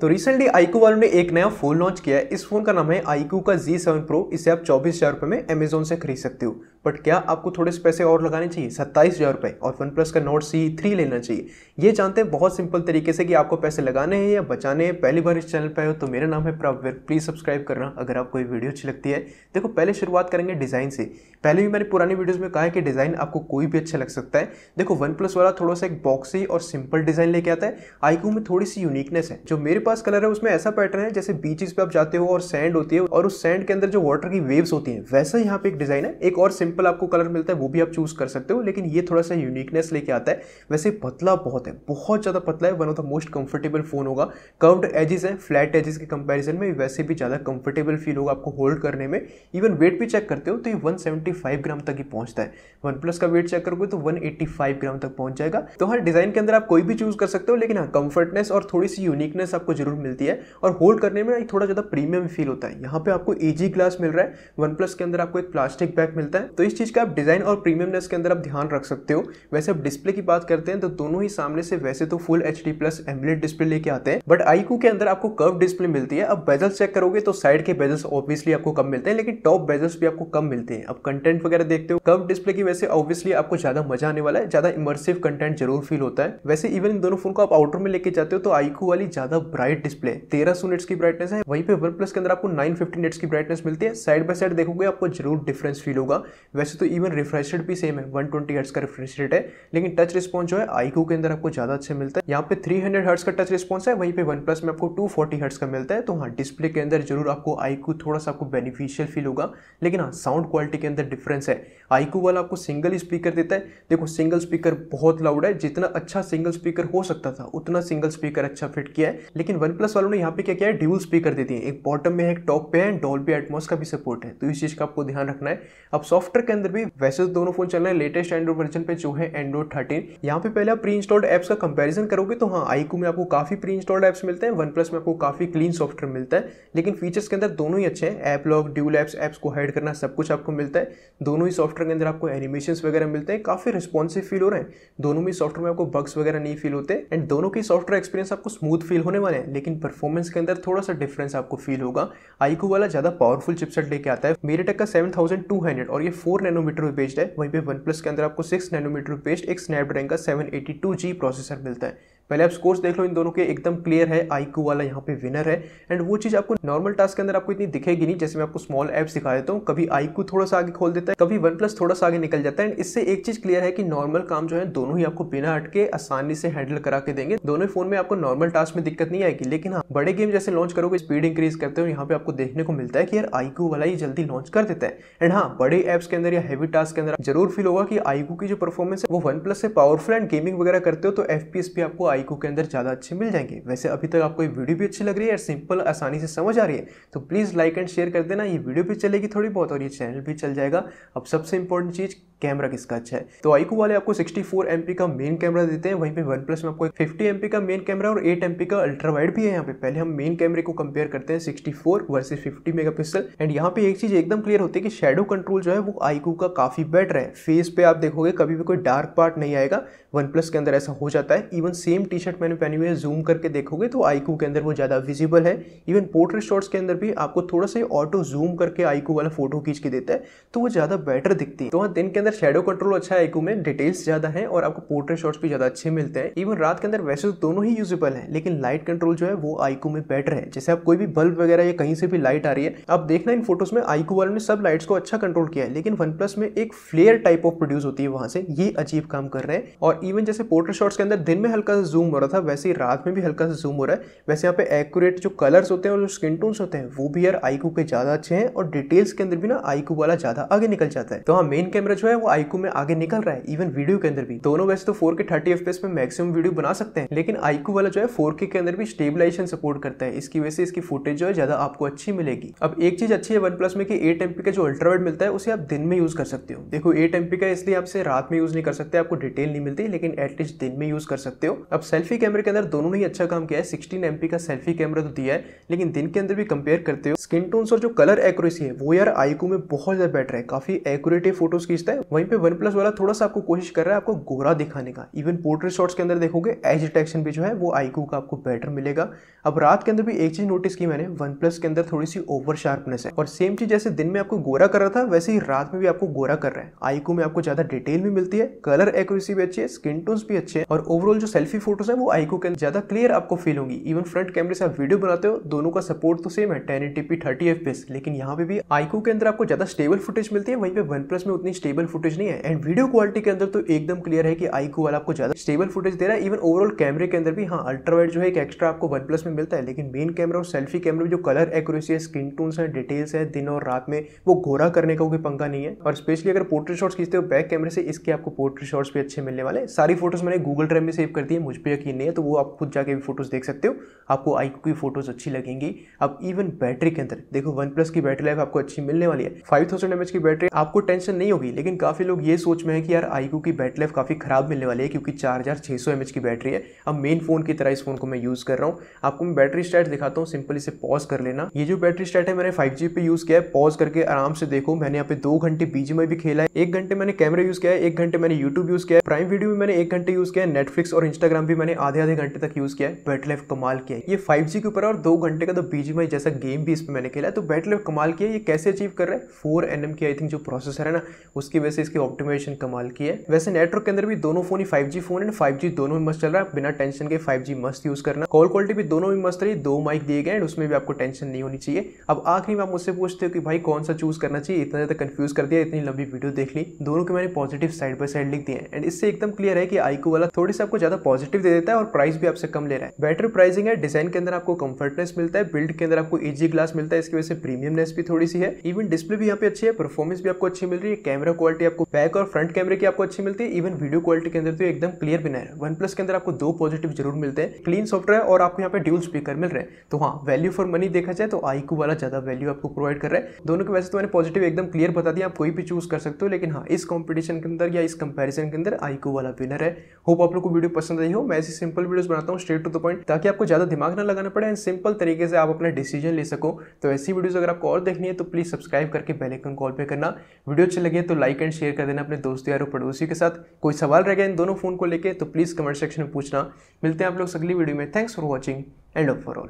तो recently iQOO वालों ने एक नया फोन लॉन्च किया है इस फोन का नाम है आईकू का Z7 Pro इसे आप चौबीस हज़ार रुपये में अमेजोन से खरीद सकते हो बट क्या आपको थोड़े से पैसे और लगाने चाहिए सत्ताईस हज़ार रुपए और वन प्लस का नोट सी थ्री लेना चाहिए ये जानते हैं बहुत सिंपल तरीके से कि आपको पैसे लगाने हैं या बचाने हैं पहली बार इस चैनल पर हो तो मेरा नाम है प्रवेर प्लीज़ सब्सक्राइब करना अगर आपको ये वीडियो अच्छी लगती है देखो पहले शुरुआत करेंगे डिज़ाइन से पहले भी मैंने पुरानी वीडियोज़ में कहा है कि डिज़ाइन आपको कोई भी अच्छा लग सकता है देखो वन प्लस वाला थोड़ा सा एक बॉक्सी और सिंपल डिज़ाइन लेके आता है आईकू में थोड़ी सी यूनिकनेस है जो मेरे पास कलर है उसमें ऐसा पैटर्न है जैसे बीचेस पे आप जाते हो और सैंड होती है और उस सैंड के अंदर जो वाटर की वेव्स होती हैं वैसा यहाँ पे एक डिजाइन है एक और सिंपल आपको कलर मिलता है वो भी आप चूज कर सकते हो लेकिन ये थोड़ा सा यूनिकनेस लेके आता है वैसे पतला बहुत है बहुत ज़्यादा पतला है one of the most comfortable phone होगा कर्व्ड एजेस है फ्लैट एजेस के कंपेरिजन में वैसे भी ज़्यादा कंफर्टेबल फील होगा आपको होल्ड करने में इवन वेट भी चेक करते हो तो ये 175 ग्राम तक ही पहुंचता है वन प्लस का वेट चेक करोगे तो 185 ग्राम तक पहुंच जाएगा तो हर डिज़ाइन के अंदर आप कोई भी चूज़ कर सकते हो लेकिन हाँ कंफर्टनेस और थोड़ी सी यूनिकनेस आपको जरूर मिलती है और होल्ड करने में एक थोड़ा ज़्यादा प्रीमियम फील होता है यहाँ पे आपको ईजी ग्लास मिल रहा है वन प्लस के अंदर आपको एक प्लास्टिक बैग मिलता है तो इस चीज़ का आप डिज़ाइन और प्रीमियमनेस के अंदर आप ध्यान रख सकते हो वैसे आप डिस्प्ले की बात करते हैं तो दोनों ही सामने से वैसे तो full H D plus AMOLED display लेके आते हैं बट आईकू के अंदर आपको कर्व डिस्प्ले मिलती है अब बेजल्स चेक करोगे तो साइड के बेजल्स ऑब्वियसली आपको कम मिलते हैं लेकिन टॉप बेजल्स भी आपको कम मिलते हैं अब कंटेंट वगैरह देखते हो कर्व डिस्प्ले की वैसे ऑब्वियसली आपको ज़्यादा मजा आने वाला है ज़्यादा इमर्सिव कंटेंट जरूर फील होता है वैसे इवन इन दोनों फोन को आप आउटर में लेके जाते हो तो आईकू वाली ज़्यादा ब्राइट ब्राइट डिस्प्ले तेरह सौ नेट्स की ब्राइटनेस है वहीं पे वन प्लस के अंदर आपको नाइन फिफ्टी नेट्स की ब्राइटनेस मिलती है साइड बाय साइड देखोगे आपको जरूर डिफरेंस फील होगा वैसे तो इवन रिफ्रेश रेट भी सेम है वन ट्वेंटी का रिफ्रेश रेट है लेकिन टच रिस्पॉन्स जो है आईकू के अंदर आपको ज्यादा अच्छे मिलता है यहाँ पे थ्री हंड्रेड का टच रिस्पॉन्स है वहीं पे वन प्लस में आपको टू फोर्टी का मिलता है तो हाँ डिस्प्ले के अंदर जरूर आपको आईकू थोड़ा सा आपको बेनिफिशियल फील होगा लेकिन हाँ साउंड क्वालिटी के अंदर डिफरेंस है आईकू वाला आपको सिंगल स्पीकर देता है देखो सिंगल स्पीकर बहुत लाउड है जितना अच्छा सिंगल स्पीकर हो सकता था उतना सिंगल स्पीकर अच्छा फिट किया है लेकिन लेकिन वन प्लस वालों ने यहाँ पे क्या किया है ड्यूल्स पे कर देती है एक बॉटम में है एक टॉप पे है डॉल्बी एटमोस का भी सपोर्ट है तो इस चीज़ का आपको ध्यान रखना है अब सॉफ्टवेयर के अंदर भी वैसे तो दोनों फोन चल रहे हैं लेटेस्ट एंड्रॉइड वर्जन पे जो है एंड्रॉइड थर्टीन यहाँ पे पहले आप प्री इंस्टॉल्ड एप्स का कंपेरिजन करोगे तो हाँ आईकू में आपको काफी प्री इंस्टॉल्ड एप्स मिलते हैं वन प्लस में आपको काफी क्लीन सॉफ्टवेयर मिलता है लेकिन फीचर्स के अंदर दोनों ही अच्छे हैं app lock dual apps apps को हाइड करना सब कुछ आपको मिलता है दोनों ही सॉफ्टवेयर के अंदर आपको एनिमेशन वगैरह मिलते हैं काफी रिस्पॉन्सिव फील हो रहे हैं दोनों ही सॉफ्टवेयर में आपको बग्स वगैरह नहीं फील होते एंड दोनों के सॉफ्टवेयर एक्सपीरियंस आपको स्मूथ फील होने वाले हैं है लेकिन परफॉर्मेंस के अंदर थोड़ा सा डिफरेंस आपको फील होगा आईकू वाला ज़्यादा पावरफुल चिपसेट लेके आता है मेरे का सेवन थाउजेंड टू हंड्रेड और ये फोर नैनोमीटर बेस्ड है वहीं पे वन प्लस के अंदर आपको सिक्स नैनोमीटर बेस्ड एक स्नैपड्रैगन का seven eighty two G processor मिलता है पहले आप स्कोर्स देख लो इन दोनों के एकदम क्लियर है आई वाला यहाँ पे विनर है एंड वो चीज़ आपको नॉर्मल टास्क के अंदर आपको इतनी दिखेगी नहीं जैसे मैं आपको स्मॉल ऐप्स दिखा देता हूँ कभी आई थोड़ा सा आगे खोल देता है कभी वन प्लस थोड़ा सा आगे निकल जाता है एंड इससे एक चीज़ क्लियर है कि नॉर्मल काम जो है दोनों ही आपको बिना अटके आसानी से हैंडल करा के देंगे दोनों फोन में आपको नॉर्मल टास्क में दिक्कत नहीं आएगी लेकिन हाँ बड़े गेम जैसे लॉन्च करोगे स्पीड इंक्रीज करते हो यहाँ पे आपको देखने को मिलता है कि यार आई वाला ही जल्दी लॉन्च कर देता है एंड हाँ बड़े ऐप्स के अंदर या हैवी टास्क के अंदर जरूर फील होगा कि आई की जो परफॉर्मेंस है वो वन प्लस से पावरफुल एंड गेमिंग वगैरह करते हो तो एफ भी आपको आईकू के अंदर ज़्यादा अच्छे मिल जाएंगे वैसे अभी तक आपको ये वीडियो भी अच्छी लग रही है और सिंपल आसानी से समझ आ रही है तो प्लीज़ लाइक एंड शेयर कर देना ये वीडियो भी चलेगी थोड़ी बहुत और ये चैनल भी चल जाएगा अब सबसे इंपॉर्टेंट चीज़ कैमरा किसका अच्छा है तो आईकू वाले आपको 64 एमपी का मेन कैमरा देते हैं वहीं पे वन प्लस में आपको 50 एमपी का मेन कैमरा और 8 एमपी का अल्ट्रा वाइड भी है यहाँ पे पहले हम मेन कैमरे को कंपेयर करते हैं 64 वर्सेस 50 मेगापिक्सल एंड यहाँ पे एक चीज एकदम क्लियर होती है कि शेडो कंट्रोल जो है वो आईकू का काफी बेटर है फेस पे आप देखोगे कभी भी कोई डार्क पार्ट नहीं आएगा वन प्लस के अंदर ऐसा हो जाता है इवन सेम टी शर्ट मैंने पहनी हुई है जूम करके देखोगे तो आईकू के अंदर वो ज़्यादा विजिबल है इवन पोर्ट्रेट शॉर्ट्स के अंदर भी आपको थोड़ा सा ऑटो जूम करके आईकू वाला फोटो खींच के देता है तो वो ज़्यादा बेटर दिखती है तो वहाँ दिन के अंदर शेडो कंट्रोल अच्छा है में डिटेल्स ज़्यादा है और आपको पोर्ट्रेट शॉट्स भी ज़्यादा अच्छे मिलते हैं इवन रात के अंदर वैसे तो दोनों ही यूजेबल है लेकिन लाइट कंट्रोल जो है वो आईकू में बेटर है जैसे आप कोई भी बल्ब वगैरह या कहीं से भी लाइट आ रही है आप देखना इन फोटोज में आईकू वालों ने सब लाइट्स को अच्छा कंट्रोल किया है लेकिन वन प्लस में एक फ्लेयर टाइप ऑफ प्रोड्यूस होती है वहां से ये अजीब काम कर रहे हैं और इवन जैसे पोर्ट्रेट शॉट्स के अंदर दिन में हल्का सा जूम हो रहा था वैसे ही रात में भी हल्का सा जूम हो रहा है वैसे यहाँ पे एक्यूरेट जो कलर्स होते हैं और जो स्किन टोन्स होते हैं वो भी यार आईकू के ज़्यादा अच्छे हैं और डिटेल्स के अंदर भी ना आईकू वाला ज़्यादा आगे निकल जाता है तो हाँ मेन कैमरा जो है है वो आईकू में आगे निकल रहा है इवन वीडियो के अंदर भी दोनों वैसे तो फोर के थर्टी एफ में मैक्सिमम वीडियो बना सकते हैं लेकिन आईकू वाला जो है फोर के अंदर भी स्टेबलाइजेशन सपोर्ट करता है इसकी वजह से इसकी फुटेज जो है ज्यादा आपको अच्छी मिलेगी अब एक चीज अच्छी है वन प्लस में कि एट एमपी का जो अल्ट्रावेट मिलता है उसे आप दिन में यूज कर सकते हो देखो एट एमपी का इसलिए आपसे रात में यूज नहीं कर सकते आपको डिटेल नहीं मिलती लेकिन एटलीस्ट दिन में यूज कर सकते हो अब सेल्फी कैमरे के अंदर दोनों ही अच्छा काम किया है सिक्सटीन एमपी का सेल्फी कैमरा तो दिया है लेकिन दिन के अंदर भी कंपेयर करते हो स्किन टोन्स और जो कलर एक्यूरेसी है वो यार आईकू में बहुत ज्यादा बेटर है काफी एक्यूरेटिव फोटोज खींचता है वहीं पे वन प्लस वाला थोड़ा सा आपको कोशिश कर रहा है आपको गोरा दिखाने का इवन पोर्ट्रेट शॉट्स के अंदर देखोगे एज डिटेक्शन भी जो है वो आईकू का आपको बेटर मिलेगा अब रात के अंदर भी एक चीज़ नोटिस की मैंने वन प्लस के अंदर थोड़ी सी ओवर शार्पनेस है और सेम चीज़ जैसे दिन में आपको गोरा कर रहा था वैसे ही रात में भी आपको गोरा कर रहा है आईकू में आपको ज़्यादा डिटेल भी मिलती है कलर एक्यूरेसी भी अच्छी है स्किन टोन्स भी अच्छे हैं और ओवरऑल जो सेल्फी फोटोज है वो आईक्यू के अंदर ज़्यादा क्लियर आपको फील होंगी इवन फ्रंट कैमरे से आप वीडियो बनाते हो दोनों का सपोर्ट तो सेम है टेन एटीपी थर्टी एफ लेकिन यहाँ पे भी आईकू के अंदर आपको ज़्यादा स्टेबल फुटेज मिलती है वहीं पे वन प्लस में उतनी स्टेबल फुटेज नहीं है एंड वीडियो क्वालिटी के अंदर तो एकदम क्लियर है कि आईको वाला आपको ज्यादा स्टेबल फुटेज दे रहा है इवन ओवरऑल कैमरे के अंदर भी हाँ अल्ट्रावाइड जो है एक एक्स्ट्रा आपको वन प्लस में मिलता है लेकिन मेन कैमरा और सेल्फी कैमरा में जो कलर एक्यूरेसी है स्किन टून है डिटेल्स है दिन और रात में वो घोरा करने का कोई पंखा नहीं है और स्पेशली अगर पोर्ट्रेट शॉट्स खींचते हो बैक कैमरे से इसके आपको पोर्ट्रेट शॉट्स भी अच्छे मिलने वाले सारी फोटोज मैंने गूगल ड्राइव में सेव कर दी है मुझ पर यकीन नहीं है तो वो आप खुद जाके भी फोटोज देख सकते हो आपको आईको की फोटोज अच्छी लगेंगी अब इवन बैटरी के अंदर देखो वन प्लस की बैटरी लाइफ आपको अच्छी मिलने वाली है फाइव थाउजेंड एमएच की बैटरी आपको टेंशन नहीं होगी लेकिन काफ़ी लोग ये सोच में हैं कि यार आई की बैटरी लाइफ काफ़ी ख़राब मिलने वाली है क्योंकि चार हज़ार छः सौ की बैटरी है अब मेन फ़ोन की तरह इस फ़ोन को मैं यूज़ कर रहा हूँ आपको मैं बैटरी स्टैट दिखाता हूँ सिंपल इसे पॉज कर लेना ये जो बैटरी स्टैट है मैंने फाइव जी पे यूज़ किया है पॉज करके आराम से देखो मैंने यहाँ पे दो घंटे बीच में भी खेला है एक घंटे मैंने कैमरा यूज़ किया है एक घंटे मैंने यूट्यूब यूज़ किया है प्राइम वीडियो भी मैंने एक घंटे यूज़ किया है नेटफ्लिक्स और इंस्टाग्राम भी मैंने आधे आधे घंटे तक यूज़ किया है बैटरी लाइफ कमाल किया है ये फाइव के ऊपर और दो घंटे का तो बीच में जैसा गेम भी इस पर मैंने खेला है तो बैटरी लाइफ कमाल किया ये कैसे अचीव कर रहा है फोर एन की आई थिंक जो प्रोसेसर है ना उसकी वजह से इसकी ऑप्टिमाइजेशन कमाल की है वैसे नेटवर्क के अंदर भी दोनों फोन ही फाइव फोन एंड फाइव दोनों ही मस्त चल रहा है बिना टेंशन के फाइव मस्त यूज करना कॉल क्वालिटी भी दोनों ही मस्त रही दो माइक दिए गए एंड उसमें भी आपको टेंशन नहीं होनी चाहिए अब आखिरी में आप मुझसे पूछते हो कि भाई कौन सा चूज करना चाहिए इतना ज्यादा कंफ्यूज कर दिया इतनी लंबी वीडियो देख ली दोनों के मैंने पॉजिटिव साइड बाय साइड लिख दिए एंड इससे एकदम क्लियर है कि आईको वाला थोड़ी सा आपको ज्यादा पॉजिटिव दे देता है और प्राइस भी आपसे कम ले रहा है बेटर प्राइसिंग है डिजाइन के अंदर आपको कंफर्टनेस मिलता है बिल्ड के अंदर आपको इजी ग्लास मिलता है इसकी वजह से प्रीमियमनेस भी थोड़ी सी है इवन डिस्प्ले भी यहाँ पे अच्छी है परफॉर्मेंस भी आपको अच्छी मिल रही है कैमरा क्वालिटी क्वालिटी आपको बैक और फ्रंट कैमरे की आपको अच्छी मिलती है इवन वीडियो क्वालिटी के अंदर तो एकदम क्लियर है वन प्लस के अंदर आपको दो पॉजिटिव जरूर मिलते हैं क्लीन सॉफ्टवेयर है और आपको यहाँ पे ड्यूल स्पीकर मिल रहे हैं तो हाँ वैल्यू फॉर मनी देखा जाए तो आईकू वाला ज्यादा वैल्यू आपको प्रोवाइड कर रहा है दोनों के वैसे तो मैंने पॉजिटिव एकदम क्लियर बता दिया आप कोई भी चूज कर सकते हो लेकिन हाँ इस कॉम्पिटिशन के अंदर या इस कंपेरिजन के अंदर आईकू वाला विनर है होप आप लोग को वीडियो पसंद आई हो मैं ऐसी सिंपल वीडियोस बनाता हूँ स्ट्रेट टू द पॉइंट ताकि आपको ज़्यादा दिमाग ना लगाना पड़े एंड सिंपल तरीके से आप अपना डिसीजन ले सको तो ऐसी वीडियोस अगर आपको और देखनी है तो प्लीज़ सब्सक्राइब करके बेलाइकन कॉल पर करना वीडियो अच्छी लगे तो लाइक एंड शेयर कर देना अपने दोस्त यारों पड़ोसी के साथ कोई सवाल रह गया इन दोनों फ़ोन को लेकर तो प्लीज़ कमेंट सेक्शन में पूछना मिलते हैं आप लोग अगली वीडियो में thanks for watching and of for all